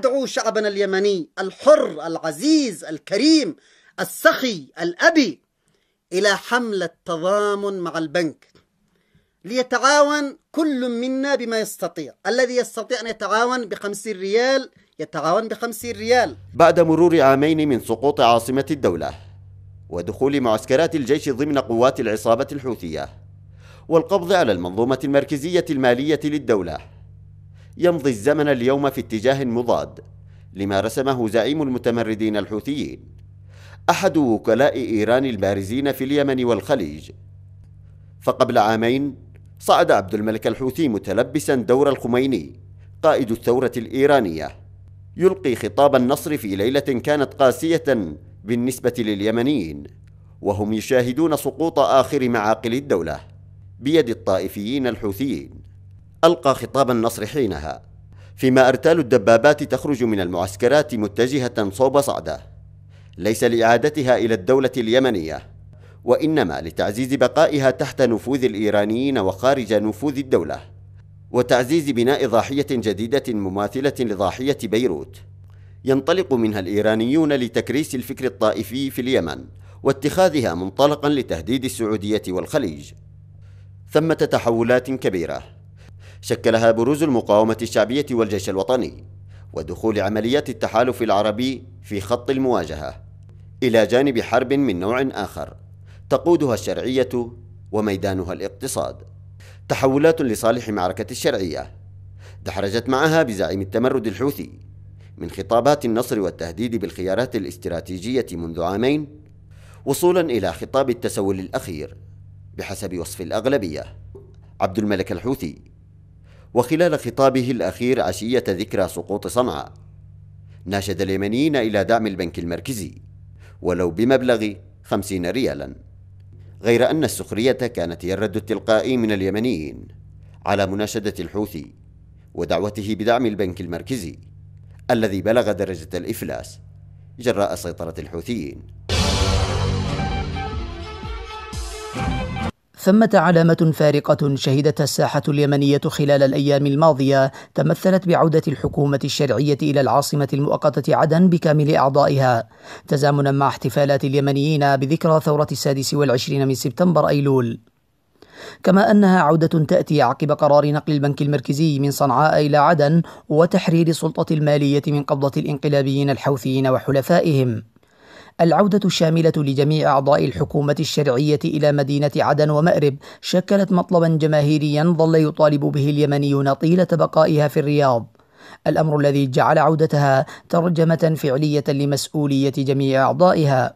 ادعو شعبنا اليمني الحر العزيز الكريم السخي الابي الى حمله تضامن مع البنك ليتعاون كل منا بما يستطيع الذي يستطيع أن يتعاون بخمسين ريال يتعاون بخمسين ريال بعد مرور عامين من سقوط عاصمة الدولة ودخول معسكرات الجيش ضمن قوات العصابة الحوثية والقبض على المنظومة المركزية المالية للدولة يمضي الزمن اليوم في اتجاه مضاد لما رسمه زعيم المتمردين الحوثيين احد وكلاء ايران البارزين في اليمن والخليج فقبل عامين صعد عبد الملك الحوثي متلبسا دور الخميني قائد الثوره الايرانيه يلقي خطاب النصر في ليله كانت قاسيه بالنسبه لليمنيين وهم يشاهدون سقوط اخر معاقل الدوله بيد الطائفيين الحوثيين ألقى خطاب النصر حينها فيما أرتال الدبابات تخرج من المعسكرات متجهة صوب صعدة ليس لإعادتها إلى الدولة اليمنية وإنما لتعزيز بقائها تحت نفوذ الإيرانيين وخارج نفوذ الدولة وتعزيز بناء ضاحية جديدة مماثلة لضاحية بيروت ينطلق منها الإيرانيون لتكريس الفكر الطائفي في اليمن واتخاذها منطلقا لتهديد السعودية والخليج ثمة تحولات كبيرة شكلها بروز المقاومة الشعبية والجيش الوطني ودخول عمليات التحالف العربي في خط المواجهة إلى جانب حرب من نوع آخر تقودها الشرعية وميدانها الاقتصاد تحولات لصالح معركة الشرعية دحرجت معها بزعيم التمرد الحوثي من خطابات النصر والتهديد بالخيارات الاستراتيجية منذ عامين وصولا إلى خطاب التسول الأخير بحسب وصف الأغلبية عبد الملك الحوثي وخلال خطابه الأخير عشية ذكرى سقوط صنعاء ناشد اليمنيين إلى دعم البنك المركزي ولو بمبلغ 50 ريالا غير أن السخرية كانت هي الرد التلقائي من اليمنيين على مناشدة الحوثي ودعوته بدعم البنك المركزي الذي بلغ درجة الإفلاس جراء سيطرة الحوثيين ثمة علامة فارقة شهدتها الساحة اليمنية خلال الأيام الماضية تمثلت بعودة الحكومة الشرعية إلى العاصمة المؤقتة عدن بكامل أعضائها تزامنا مع احتفالات اليمنيين بذكرى ثورة السادس والعشرين من سبتمبر أيلول كما أنها عودة تأتي عقب قرار نقل البنك المركزي من صنعاء إلى عدن وتحرير السلطة المالية من قبضة الانقلابيين الحوثيين وحلفائهم العودة الشاملة لجميع أعضاء الحكومة الشرعية إلى مدينة عدن ومأرب شكلت مطلبا جماهيريا ظل يطالب به اليمنيون طيلة بقائها في الرياض الأمر الذي جعل عودتها ترجمة فعلية لمسؤولية جميع أعضائها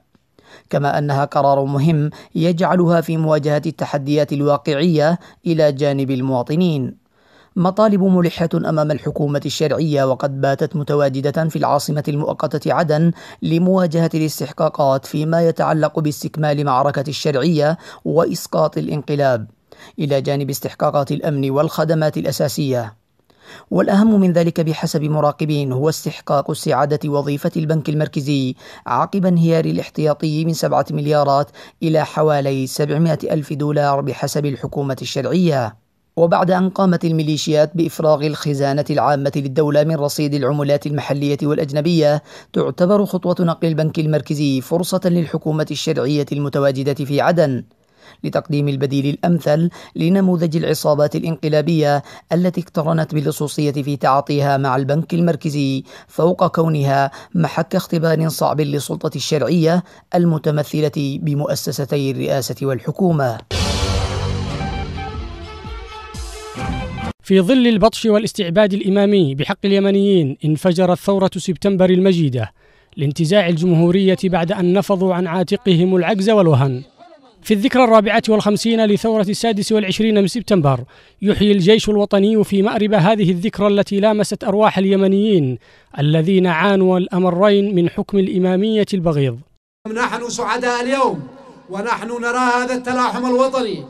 كما أنها قرار مهم يجعلها في مواجهة التحديات الواقعية إلى جانب المواطنين مطالب ملحة أمام الحكومة الشرعية وقد باتت متواجدة في العاصمة المؤقتة عدن لمواجهة الاستحقاقات فيما يتعلق باستكمال معركة الشرعية وإسقاط الانقلاب إلى جانب استحقاقات الأمن والخدمات الأساسية والأهم من ذلك بحسب مراقبين هو استحقاق استعادة وظيفة البنك المركزي عقب انهيار الاحتياطي من سبعة مليارات إلى حوالي 700 ألف دولار بحسب الحكومة الشرعية وبعد أن قامت الميليشيات بإفراغ الخزانة العامة للدولة من رصيد العملات المحلية والأجنبية، تعتبر خطوة نقل البنك المركزي فرصة للحكومة الشرعية المتواجدة في عدن. لتقديم البديل الأمثل لنموذج العصابات الانقلابية التي اقترنت باللصوصية في تعاطيها مع البنك المركزي فوق كونها محك اختبار صعب للسلطة الشرعية المتمثلة بمؤسستي الرئاسة والحكومة. في ظل البطش والاستعباد الإمامي بحق اليمنيين انفجرت ثورة سبتمبر المجيدة لانتزاع الجمهورية بعد أن نفضوا عن عاتقهم العجز والوهن في الذكرى الرابعة والخمسين لثورة السادس والعشرين من سبتمبر يحيي الجيش الوطني في مأرب هذه الذكرى التي لامست أرواح اليمنيين الذين عانوا الأمرين من حكم الإمامية البغيض نحن سعداء اليوم ونحن نرى هذا التلاحم الوطني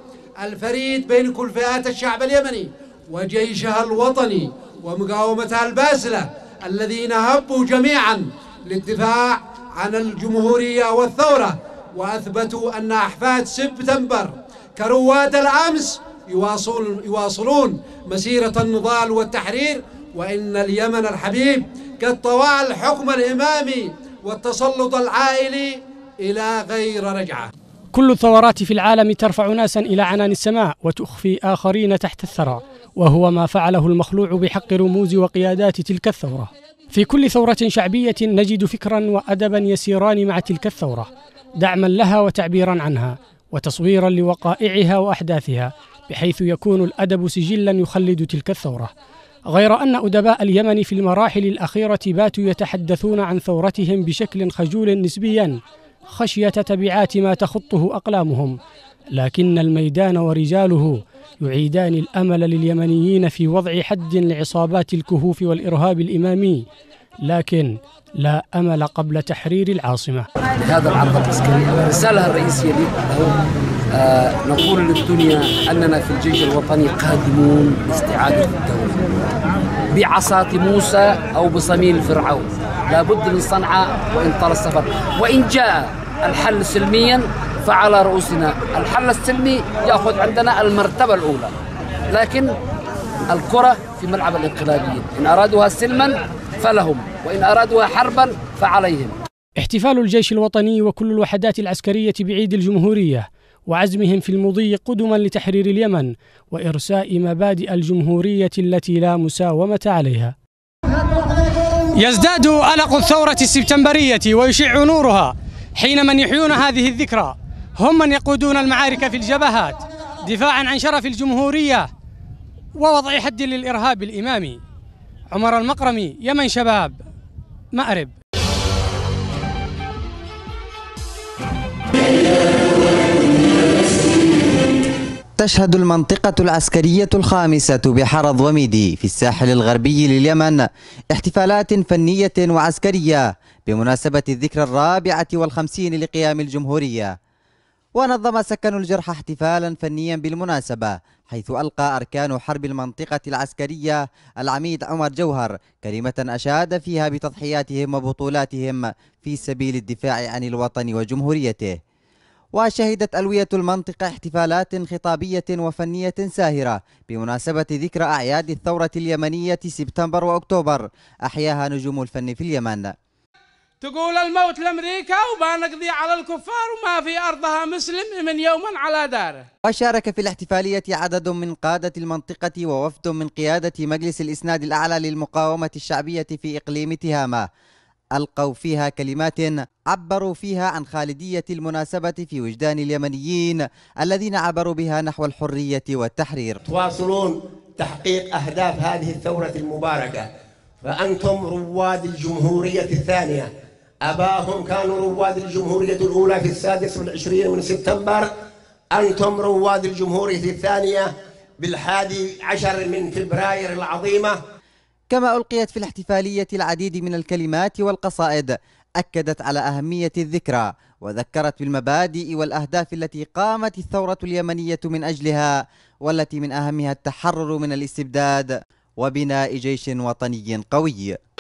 الفريد بين كل فئات الشعب اليمني وجيشها الوطني ومقاومتها الباسلة الذين هبوا جميعا للدفاع عن الجمهورية والثورة وأثبتوا أن أحفاد سبتمبر كرواد الأمس يواصل يواصلون مسيرة النضال والتحرير وإن اليمن الحبيب قد طوى الحكم الإمامي والتسلط العائلي إلى غير رجعة كل الثورات في العالم ترفع ناسا إلى عنان السماء وتخفي آخرين تحت الثرى وهو ما فعله المخلوع بحق رموز وقيادات تلك الثوره في كل ثوره شعبيه نجد فكرا وادبا يسيران مع تلك الثوره دعما لها وتعبيرا عنها وتصويرا لوقائعها واحداثها بحيث يكون الادب سجلا يخلد تلك الثوره غير ان ادباء اليمن في المراحل الاخيره باتوا يتحدثون عن ثورتهم بشكل خجول نسبيا خشيه تبعات ما تخطه اقلامهم لكن الميدان ورجاله يعيدان الامل لليمنيين في وضع حد لعصابات الكهوف والارهاب الامامي لكن لا امل قبل تحرير العاصمه. هذا العرض العسكري الرساله الرئيسيه لي هو آه نقول للدنيا اننا في الجيش الوطني قادمون لاستعاده الدوله بعصاة موسى او بصميم فرعون لابد من صنعاء وان طال السفر وان جاء الحل سلميا فعلى رؤوسنا الحل السلمي يأخذ عندنا المرتبة الأولى لكن الكرة في ملعب الانقلابيين إن أرادوها سلما فلهم وإن أرادوها حربا فعليهم احتفال الجيش الوطني وكل الوحدات العسكرية بعيد الجمهورية وعزمهم في المضي قدما لتحرير اليمن وإرساء مبادئ الجمهورية التي لا مساومة عليها يزداد ألق الثورة السبتمبرية ويشع نورها حين من يحيون هذه الذكرى هم من يقودون المعارك في الجبهات دفاعا عن شرف الجمهورية ووضع حد للإرهاب الإمامي عمر المقرمي يمن شباب مأرب تشهد المنطقة العسكرية الخامسة بحرض وميدي في الساحل الغربي لليمن احتفالات فنية وعسكرية بمناسبة الذكرى الرابعة والخمسين لقيام الجمهورية ونظم سكن الجرحى احتفالا فنيا بالمناسبة حيث ألقى أركان حرب المنطقة العسكرية العميد عمر جوهر كلمة أشاد فيها بتضحياتهم وبطولاتهم في سبيل الدفاع عن الوطن وجمهوريته وشهدت ألوية المنطقة احتفالات خطابية وفنية ساهرة بمناسبة ذكرى أعياد الثورة اليمنية سبتمبر وأكتوبر أحياها نجوم الفن في اليمن تقول الموت لامريكا وما نقضي على الكفار وما في ارضها مسلم من يوما على داره. وشارك في الاحتفاليه عدد من قاده المنطقه ووفد من قياده مجلس الاسناد الاعلى للمقاومه الشعبيه في اقليم تهامه. القوا فيها كلمات عبروا فيها عن خالديه المناسبه في وجدان اليمنيين الذين عبروا بها نحو الحريه والتحرير. تواصلون تحقيق اهداف هذه الثوره المباركه فانتم رواد الجمهوريه الثانيه أباهم كانوا رواد الجمهورية الأولى في السادس والعشرين من سبتمبر أنتم رواد الجمهورية الثانية بالحادي عشر من فبراير العظيمة كما ألقيت في الاحتفالية العديد من الكلمات والقصائد أكدت على أهمية الذكرى وذكرت بالمبادئ والأهداف التي قامت الثورة اليمنية من أجلها والتي من أهمها التحرر من الاستبداد وبناء جيش وطني قوي